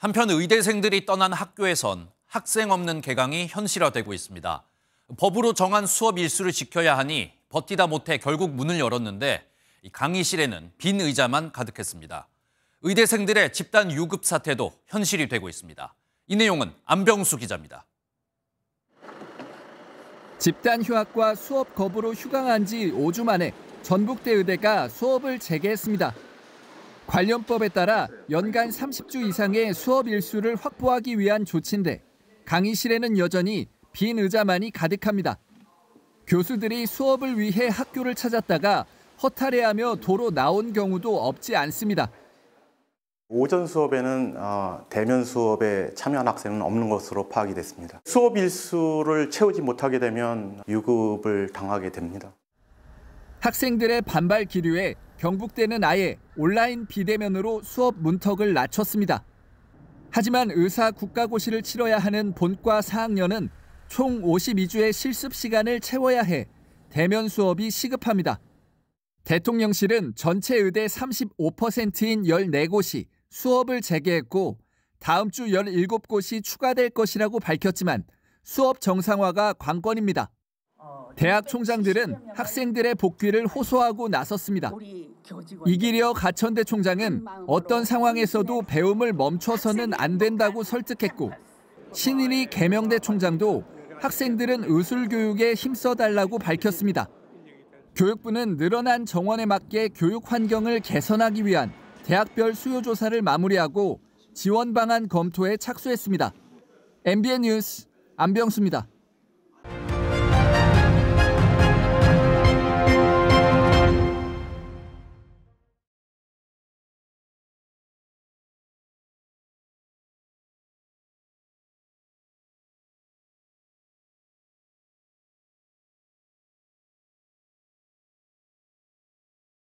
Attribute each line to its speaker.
Speaker 1: 한편 의대생들이 떠난 학교에선 학생 없는 개강이 현실화되고 있습니다. 법으로 정한 수업 일수를 지켜야 하니 버티다 못해 결국 문을 열었는데 강의실에는 빈 의자만 가득했습니다. 의대생들의 집단 유급 사태도 현실이 되고 있습니다. 이 내용은 안병수 기자입니다.
Speaker 2: 집단 휴학과 수업 거부로 휴강한 지 5주 만에 전북대 의대가 수업을 재개했습니다. 관련법에 따라 연간 30주 이상의 수업 일수를 확보하기 위한 조치인데 강의실에는 여전히 빈 의자만이 가득합니다. 교수들이 수업을 위해 학교를 찾았다가 허탈해하며 도로 나온 경우도 없지 않습니다.
Speaker 3: 오전 수업에는 어, 대면 수업에 참여한 학생은 없는 것으로 파악이 됐습니다. 수업 일수를 채우지 못하게 되면 유급을 당하게 됩니다.
Speaker 2: 학생들의 반발 기류에 경북대는 아예 온라인 비대면으로 수업 문턱을 낮췄습니다. 하지만 의사 국가고시를 치러야 하는 본과 4학년은 총 52주의 실습 시간을 채워야 해 대면 수업이 시급합니다. 대통령실은 전체 의대 35%인 14곳이 수업을 재개했고 다음 주 17곳이 추가될 것이라고 밝혔지만 수업 정상화가 관건입니다. 대학 총장들은 학생들의 복귀를 호소하고 나섰습니다. 이기려 가천대 총장은 어떤 상황에서도 배움을 멈춰서는 안 된다고 설득했고 신일이 개명대 총장도 학생들은 의술 교육에 힘써달라고 밝혔습니다. 교육부는 늘어난 정원에 맞게 교육 환경을 개선하기 위한 대학별 수요 조사를 마무리하고 지원 방안 검토에 착수했습니다. MBN 뉴스 안병수입니다.